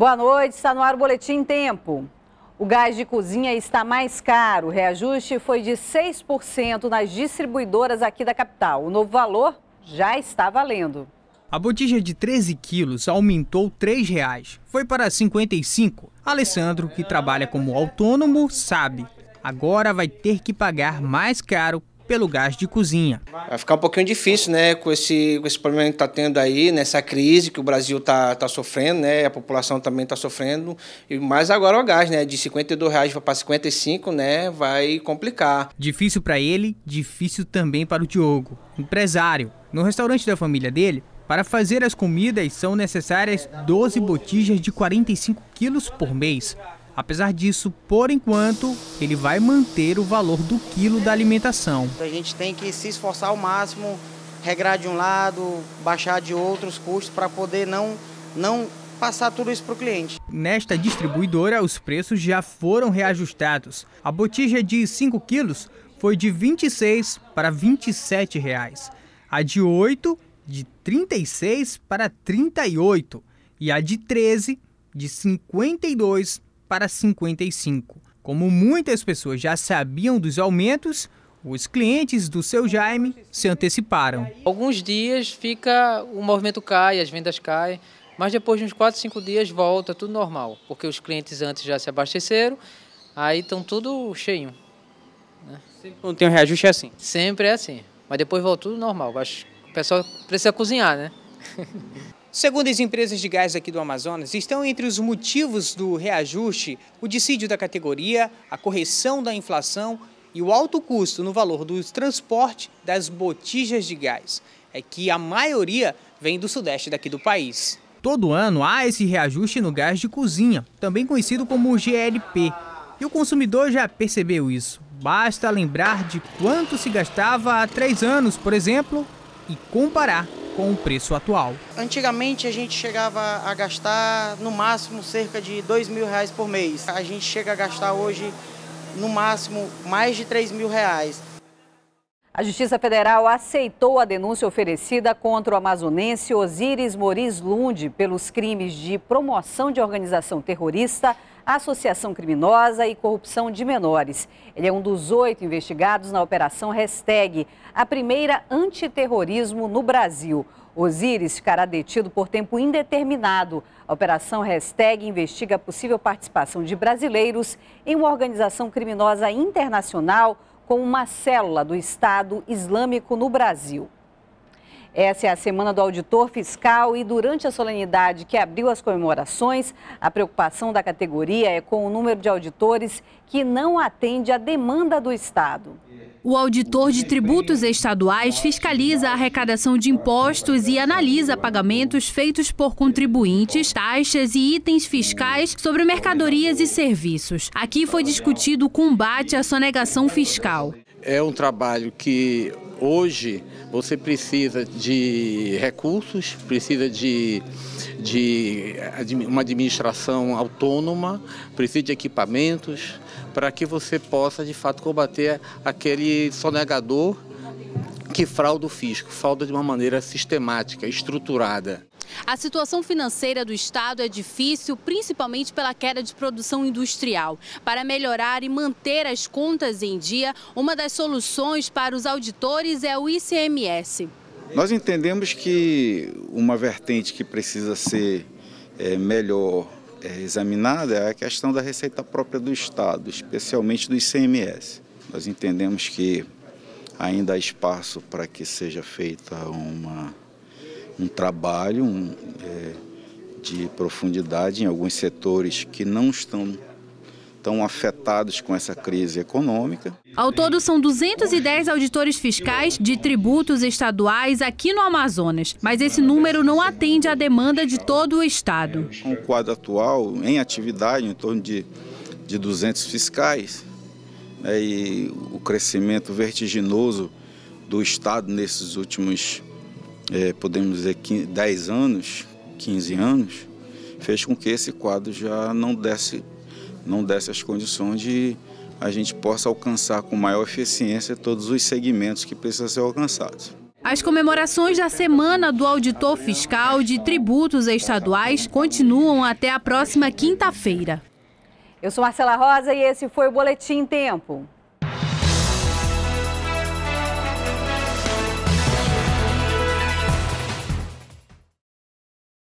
Boa noite, está no ar o Boletim Tempo. O gás de cozinha está mais caro. O reajuste foi de 6% nas distribuidoras aqui da capital. O novo valor já está valendo. A botija de 13 quilos aumentou R$ 3,00. Foi para R$ 55. Alessandro, que trabalha como autônomo, sabe. Agora vai ter que pagar mais caro pelo gás de cozinha. Vai ficar um pouquinho difícil, né, com esse, com esse problema que está tendo aí, nessa crise que o Brasil está tá sofrendo, né, a população também está sofrendo, e mais agora o gás, né, de R$ 52,00 para R$ 55, né, vai complicar. Difícil para ele, difícil também para o Diogo, empresário. No restaurante da família dele, para fazer as comidas são necessárias 12 botijas de 45 quilos por mês. Apesar disso, por enquanto, ele vai manter o valor do quilo da alimentação. A gente tem que se esforçar ao máximo, regrar de um lado, baixar de outros custos para poder não, não passar tudo isso para o cliente. Nesta distribuidora, os preços já foram reajustados. A botija de 5 quilos foi de R$ 26 para R$ 27. Reais. A de 8, de 36 para 38. E a de 13, de 52 para 55. Como muitas pessoas já sabiam dos aumentos, os clientes do seu Jaime se anteciparam. Alguns dias fica o movimento cai, as vendas caem, mas depois de uns 4, 5 dias volta tudo normal, porque os clientes antes já se abasteceram, aí estão tudo cheio. Né? tem um reajuste é assim? Sempre é assim, mas depois volta tudo normal. O pessoal precisa cozinhar, né? Segundo as empresas de gás aqui do Amazonas, estão entre os motivos do reajuste o dissídio da categoria, a correção da inflação e o alto custo no valor do transporte das botijas de gás. É que a maioria vem do sudeste daqui do país. Todo ano há esse reajuste no gás de cozinha, também conhecido como GLP. E o consumidor já percebeu isso. Basta lembrar de quanto se gastava há três anos, por exemplo, e comparar com o preço atual. Antigamente a gente chegava a gastar no máximo cerca de dois mil reais por mês. A gente chega a gastar hoje no máximo mais de três mil reais. A Justiça Federal aceitou a denúncia oferecida contra o amazonense Osiris Moris Lund pelos crimes de promoção de organização terrorista associação criminosa e corrupção de menores. Ele é um dos oito investigados na Operação Hashtag, a primeira antiterrorismo no Brasil. Osíris ficará detido por tempo indeterminado. A Operação Hashtag investiga a possível participação de brasileiros em uma organização criminosa internacional com uma célula do Estado Islâmico no Brasil. Essa é a semana do auditor fiscal e durante a solenidade que abriu as comemorações, a preocupação da categoria é com o número de auditores que não atende à demanda do Estado. O auditor de tributos estaduais fiscaliza a arrecadação de impostos e analisa pagamentos feitos por contribuintes, taxas e itens fiscais sobre mercadorias e serviços. Aqui foi discutido o combate à sonegação fiscal. É um trabalho que hoje você precisa de recursos, precisa de, de uma administração autônoma, precisa de equipamentos para que você possa de fato combater aquele sonegador que frauda o fisco, frauda de uma maneira sistemática, estruturada. A situação financeira do Estado é difícil, principalmente pela queda de produção industrial. Para melhorar e manter as contas em dia, uma das soluções para os auditores é o ICMS. Nós entendemos que uma vertente que precisa ser é, melhor é, examinada é a questão da receita própria do Estado, especialmente do ICMS. Nós entendemos que ainda há espaço para que seja feita uma um trabalho um, é, de profundidade em alguns setores que não estão tão afetados com essa crise econômica. Ao todo, são 210 auditores fiscais de tributos estaduais aqui no Amazonas, mas esse número não atende à demanda de todo o Estado. Com o quadro atual, em atividade, em torno de, de 200 fiscais, né, e o crescimento vertiginoso do Estado nesses últimos é, podemos dizer, 15, 10 anos, 15 anos, fez com que esse quadro já não desse, não desse as condições de a gente possa alcançar com maior eficiência todos os segmentos que precisam ser alcançados. As comemorações da Semana do Auditor Fiscal de Tributos Estaduais continuam até a próxima quinta-feira. Eu sou Marcela Rosa e esse foi o Boletim Tempo.